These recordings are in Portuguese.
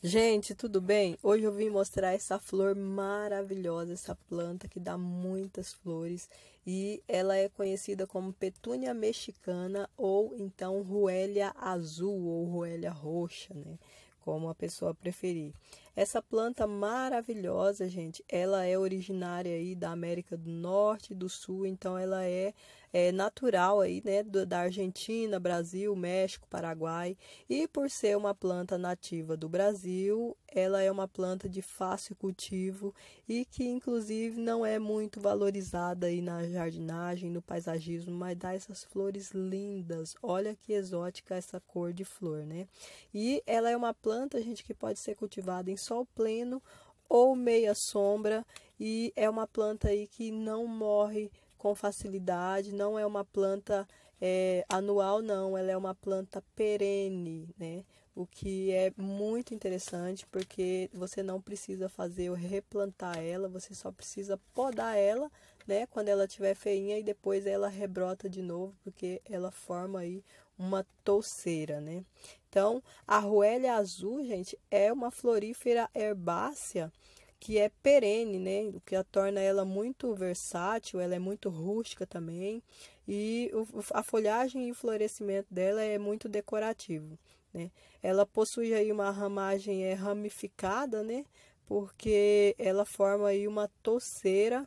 Gente, tudo bem? Hoje eu vim mostrar essa flor maravilhosa, essa planta que dá muitas flores e ela é conhecida como petúnia mexicana ou então ruélia azul ou ruélia roxa, né? Como a pessoa preferir. Essa planta maravilhosa, gente, ela é originária aí da América do Norte, e do Sul, então ela é, é natural aí, né, da Argentina, Brasil, México, Paraguai. E por ser uma planta nativa do Brasil, ela é uma planta de fácil cultivo e que inclusive não é muito valorizada aí na jardinagem, no paisagismo, mas dá essas flores lindas. Olha que exótica essa cor de flor, né? E ela é uma planta, gente, que pode ser cultivada em sol pleno ou meia sombra e é uma planta aí que não morre com facilidade, não é uma planta é, anual não, ela é uma planta perene, né? o que é muito interessante porque você não precisa fazer ou replantar ela, você só precisa podar ela, né, quando ela tiver feinha e depois ela rebrota de novo, porque ela forma aí uma touceira, né? Então, a roélia azul, gente, é uma florífera herbácea que é perene, né? O que a torna ela muito versátil, ela é muito rústica também, e a folhagem e o florescimento dela é muito decorativo. Né? Ela possui aí uma ramagem é, ramificada, né? porque ela forma aí uma toceira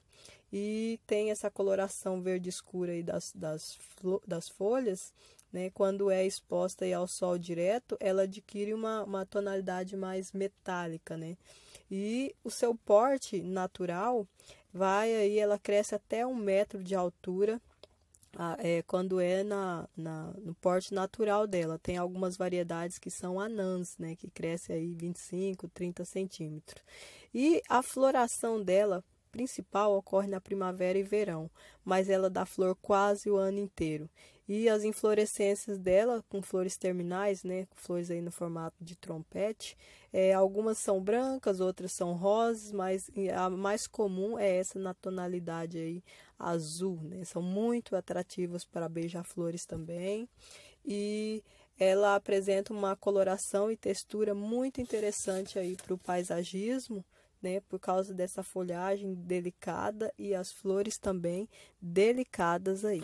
e tem essa coloração verde escura aí das, das, das folhas, né? Quando é exposta aí ao sol direto, ela adquire uma, uma tonalidade mais metálica, né? E o seu porte natural vai aí, ela cresce até um metro de altura ah, é, quando é na, na, no porte natural dela. Tem algumas variedades que são anãs, né, que cresce aí 25, 30 centímetros. E a floração dela principal ocorre na primavera e verão, mas ela dá flor quase o ano inteiro. E as inflorescências dela, com flores terminais, né, com flores aí no formato de trompete, é, algumas são brancas, outras são rosas, mas a mais comum é essa na tonalidade aí azul, né? São muito atrativas para beija-flores também. E ela apresenta uma coloração e textura muito interessante aí para o paisagismo né, por causa dessa folhagem delicada e as flores também delicadas aí.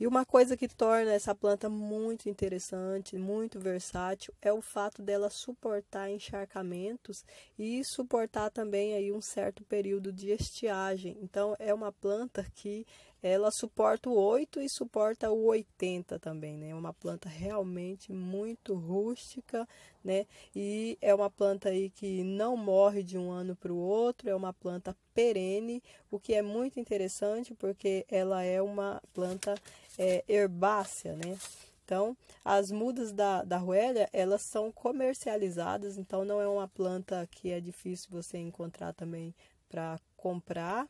E uma coisa que torna essa planta muito interessante, muito versátil, é o fato dela suportar encharcamentos e suportar também aí um certo período de estiagem. Então é uma planta que ela suporta o 8 e suporta o 80 também, né? É uma planta realmente muito rústica, né? E é uma planta aí que não morre de um ano para o outro, é uma planta perene, o que é muito interessante porque ela é uma planta é, herbácea, né? Então, as mudas da, da roelha, elas são comercializadas, então não é uma planta que é difícil você encontrar também para comprar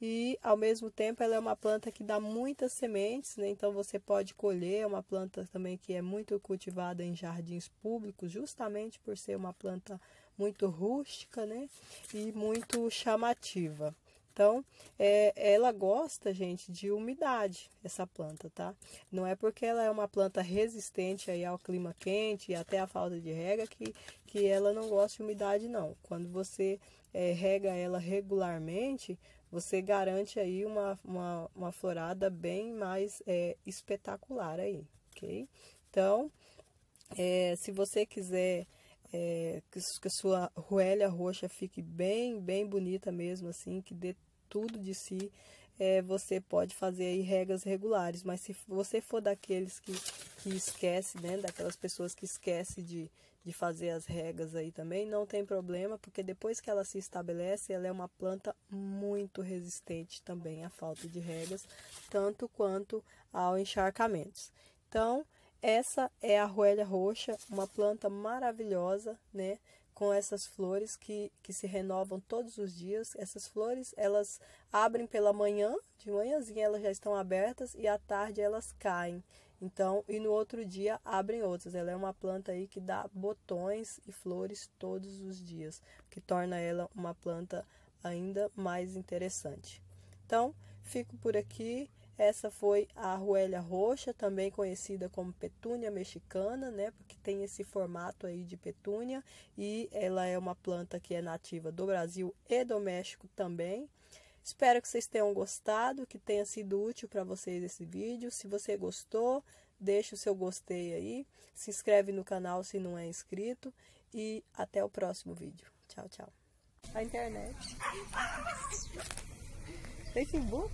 e ao mesmo tempo ela é uma planta que dá muitas sementes, né? então você pode colher, é uma planta também que é muito cultivada em jardins públicos, justamente por ser uma planta muito rústica né? e muito chamativa. Então, é, ela gosta, gente, de umidade, essa planta, tá? Não é porque ela é uma planta resistente aí ao clima quente e até à falta de rega que, que ela não gosta de umidade, não. Quando você é, rega ela regularmente, você garante aí uma, uma, uma florada bem mais é, espetacular aí, ok? Então, é, se você quiser é, que, que a sua roelha roxa fique bem, bem bonita mesmo, assim, que dê tudo de si. É, você pode fazer aí regras regulares, mas se você for daqueles que, que esquece, né, daquelas pessoas que esquece de, de fazer as regras aí também, não tem problema, porque depois que ela se estabelece, ela é uma planta muito resistente também à falta de regras, tanto quanto ao encharcamentos. Então, essa é a roelha roxa, uma planta maravilhosa, né? Com essas flores que, que se renovam todos os dias. Essas flores, elas abrem pela manhã, de manhãzinha elas já estão abertas e à tarde elas caem. Então, e no outro dia abrem outras. Ela é uma planta aí que dá botões e flores todos os dias, que torna ela uma planta ainda mais interessante. Então, fico por aqui. Essa foi a arruelha roxa, também conhecida como petúnia mexicana, né? Porque tem esse formato aí de petúnia e ela é uma planta que é nativa do Brasil e do México também. Espero que vocês tenham gostado, que tenha sido útil para vocês esse vídeo. Se você gostou, deixa o seu gostei aí, se inscreve no canal se não é inscrito e até o próximo vídeo. Tchau, tchau. A internet. Facebook?